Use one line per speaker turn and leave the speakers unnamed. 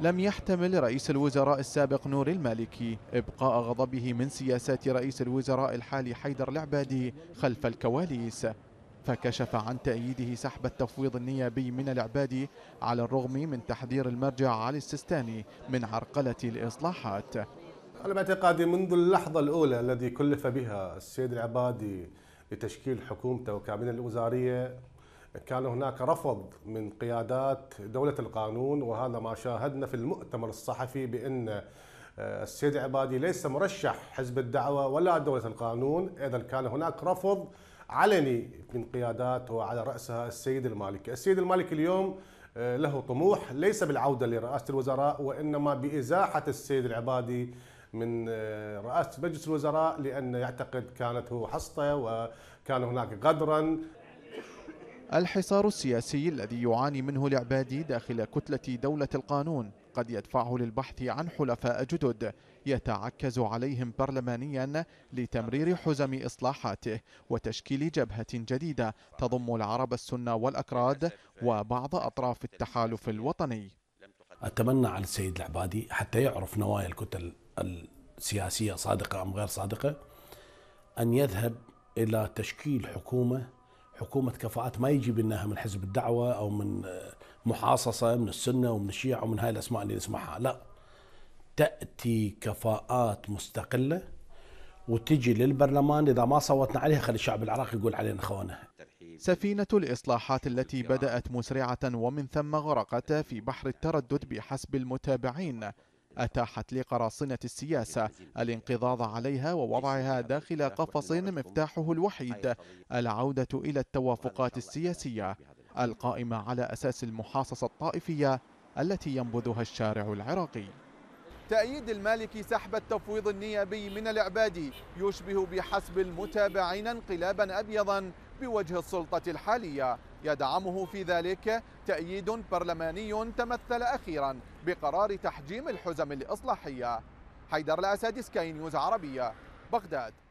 لم يحتمل رئيس الوزراء السابق نور المالكي إبقاء غضبه من سياسات رئيس الوزراء الحالي حيدر العبادي خلف الكواليس فكشف عن تأييده سحب التفويض النيابي من العبادي على الرغم من تحذير المرجع علي السيستاني من عرقلة الإصلاحات
على اعتقادي منذ اللحظة الأولى الذي كلف بها السيد العبادي لتشكيل حكومته وكابينة الوزارية كان هناك رفض من قيادات دولة القانون وهذا ما شاهدنا في المؤتمر الصحفي بأن آه، السيد عبادي ليس مرشح حزب الدعوة ولا دولة القانون إذا كان هناك رفض علني من قيادات وعلى رأسها السيد المالكي السيد المالكي اليوم آه، له طموح ليس بالعودة لرئاسة الوزراء وإنما بإزاحة السيد العبادي من آه، رئاسة مجلس الوزراء لأن يعتقد كانت هو حصته وكان هناك غدرا
الحصار السياسي الذي يعاني منه العبادي داخل كتلة دولة القانون قد يدفعه للبحث عن حلفاء جدد يتعكز عليهم برلمانيا لتمرير حزم إصلاحاته وتشكيل جبهة جديدة تضم العرب السنة والأكراد وبعض أطراف التحالف الوطني
أتمنى على السيد العبادي حتى يعرف نوايا الكتل السياسية صادقة أم غير صادقة أن يذهب إلى تشكيل حكومة حكومه كفاءات ما يجيب انها من حزب الدعوه او من آه، محاصصه من السنه ومن الشيعه ومن هاي الاسماء اللي نسمعها لا تاتي كفاءات مستقله
وتجي للبرلمان اذا ما صوتنا عليها خلي الشعب العراقي يقول علينا خونة سفينة الإصلاحات التي بدأت مسرعة ومن ثم غرقت في بحر التردد بحسب المتابعين أتاحت لقراصنة السياسة الانقضاض عليها ووضعها داخل قفص مفتاحه الوحيد العودة إلى التوافقات السياسية القائمة على أساس المحاصصة الطائفية التي ينبذها الشارع العراقي تأييد المالكي سحب التفويض النيابي من العبادي يشبه بحسب المتابعين انقلابا أبيضا بوجه السلطة الحالية يدعمه في ذلك تأييد برلماني تمثل أخيرا بقرار تحجيم الحزم الإصلاحية حيدر الأسد سكاي نيوز عربية بغداد